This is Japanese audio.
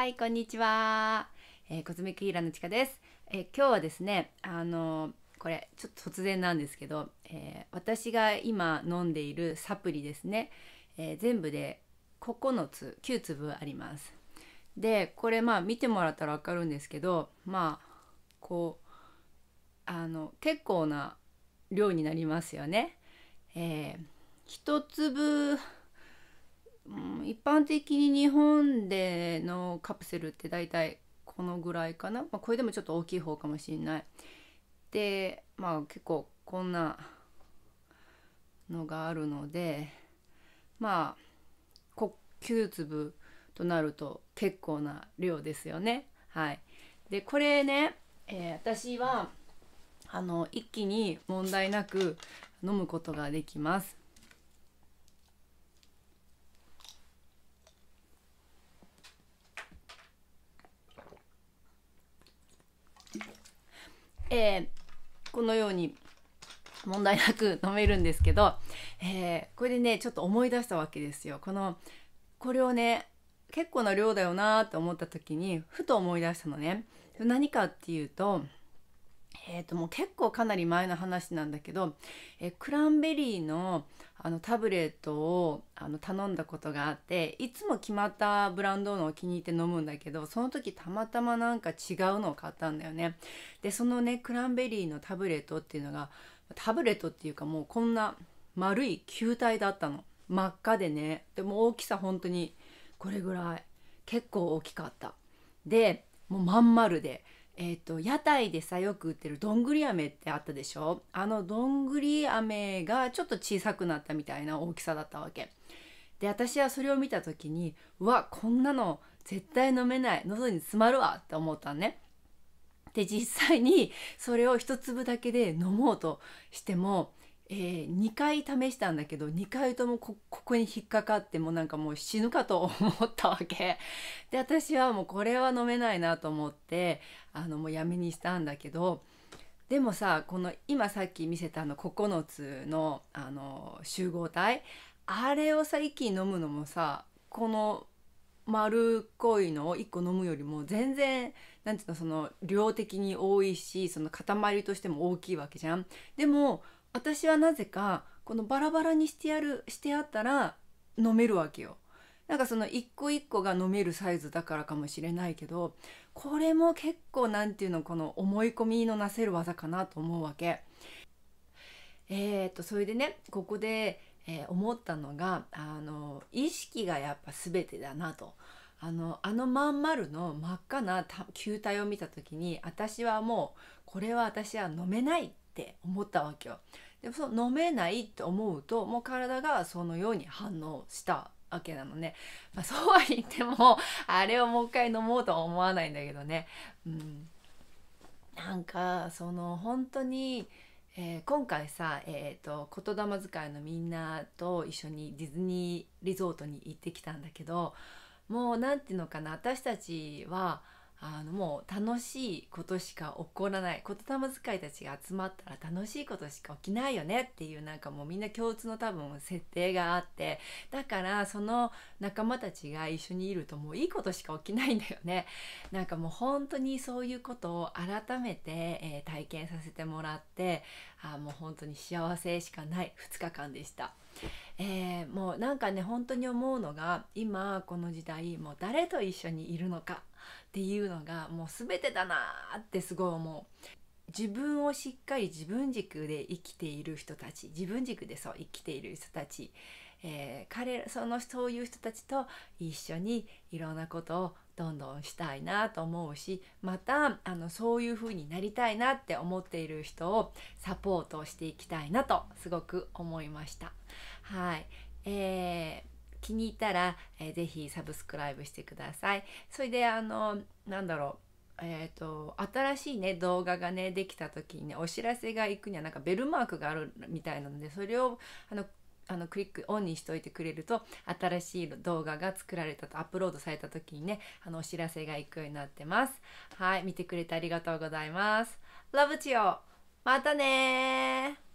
はい、こんにちは。えー、コズミックヒーラーのちかです。えー、今日はですね、あのこれちょっと突然なんですけど、えー、私が今飲んでいるサプリですね、え全部で9つ、9粒あります。で、これまあ見てもらったらわかるんですけど、まあこうあの結構な量になりますよね。えー、1粒一般的に日本でのカプセルって大体このぐらいかな、まあ、これでもちょっと大きい方かもしれない。でまあ結構こんなのがあるのでまあ9粒となると結構な量ですよね。はい、でこれね、えー、私はあの一気に問題なく飲むことができます。えー、このように問題なく飲めるんですけど、えー、これでねちょっと思い出したわけですよ。このこれをね結構な量だよなーって思った時にふと思い出したのね。何かっていうとえー、ともう結構かなり前の話なんだけど、えー、クランベリーのあのタブレットをあの頼んだことがあっていつも決まったブランドのを気に入って飲むんだけどその時たまたまなんか違うのを買ったんだよね。でそのねクランベリーのタブレットっていうのがタブレットっていうかもうこんな丸い球体だったの真っ赤でねでも大きさ本当にこれぐらい結構大きかった。でもうまん丸で。えーと、屋台でさよく売ってるどんぐり飴ってあったでしょあのどんぐり飴がちょっと小さくなったみたいな大きさだったわけで私はそれを見た時にうわこんなの絶対飲めない喉に詰まるわって思ったんねで実際にそれを一粒だけで飲もうとしてもえー、2回試したんだけど2回ともここに引っかかってもうなんかもう死ぬかと思ったわけで私はもうこれは飲めないなと思ってあのもうやめにしたんだけどでもさこの今さっき見せたあの9つのあの集合体あれをさ一気に飲むのもさこの丸っこいのを1個飲むよりも全然なんていうのその量的に多いしその塊としても大きいわけじゃん。でも私はなぜかこのバラバラにしてやるしてあったら飲めるわけよ。なんかその一個一個が飲めるサイズだからかもしれないけどこれも結構何て言うのこの思い込みのなせる技かなと思うわけ。えーと、とそれでねここで、えー、思ったのがあの意識がやっぱ全てだなと。あのあのまん丸の真っ赤な球体を見た時に私はもうこれは私は飲めないっって思ったわけよ。でもその飲めないって思うともう体がそのように反応したわけなのね。まあ、そうは言ってもあれをもう一回飲もうとは思わないんだけどね。うん、なんかその本当にえー、今回さ、えーと、言霊遣いのみんなと一緒にディズニーリゾートに行ってきたんだけどもう何て言うのかな私たちはあのもう楽しいことしか起こらない言霊遣いたちが集まったら楽しいことしか起きないよねっていうなんかもうみんな共通の多分設定があってだからその仲間たちが一緒にいるともういいことしか起きないんだよね なんかもう本当にそういうことを改めて、えー、体験させてもらってあもう本当に幸せしかない2日間でした。えー、もうなんかね本当に思うのが今この時代もう誰と一緒にいるのかっていうのがもう全てだなってすごい思う。自分をしっかり自分軸で生きている人たち自分軸でそう生きている人たち、えー、彼そのそういう人たちと一緒にいろんなことをどんどんしたいなと思うしまたあのそういう風になりたいなって思っている人をサポートしていきたいなとすごく思いました。はい、えー気に入ったら、えー、ぜひサブスクライブしてください。それであのなんだろうえーと、新しいね動画がねできた時にねお知らせが行くにはなんかベルマークがあるみたいなのでそれをあのあのクリックオンにしといてくれると新しい動画が作られたとアップロードされた時にねあのお知らせが行くようになってますはい見てくれてありがとうございますラブチオまたね